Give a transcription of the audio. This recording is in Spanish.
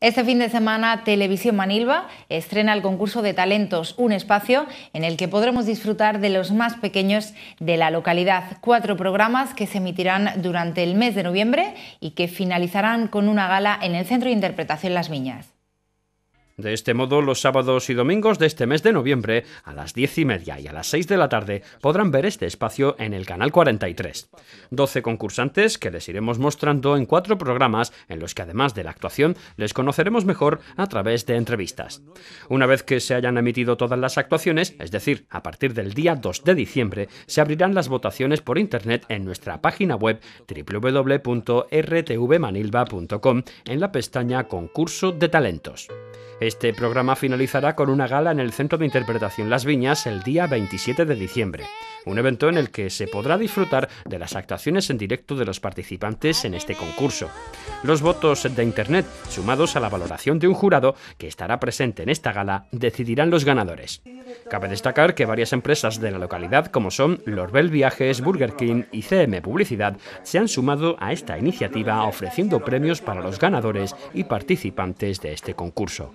Este fin de semana, Televisión Manilva estrena el concurso de talentos Un Espacio, en el que podremos disfrutar de los más pequeños de la localidad. Cuatro programas que se emitirán durante el mes de noviembre y que finalizarán con una gala en el Centro de Interpretación Las Viñas. De este modo, los sábados y domingos de este mes de noviembre, a las diez y media y a las 6 de la tarde, podrán ver este espacio en el canal 43. 12 concursantes que les iremos mostrando en cuatro programas en los que además de la actuación les conoceremos mejor a través de entrevistas. Una vez que se hayan emitido todas las actuaciones, es decir, a partir del día 2 de diciembre, se abrirán las votaciones por internet en nuestra página web www.rtvmanilva.com en la pestaña Concurso de Talentos. Este programa finalizará con una gala en el Centro de Interpretación Las Viñas el día 27 de diciembre, un evento en el que se podrá disfrutar de las actuaciones en directo de los participantes en este concurso. Los votos de Internet, sumados a la valoración de un jurado que estará presente en esta gala, decidirán los ganadores. Cabe destacar que varias empresas de la localidad, como son Lorbel Viajes, Burger King y CM Publicidad, se han sumado a esta iniciativa ofreciendo premios para los ganadores y participantes de este concurso.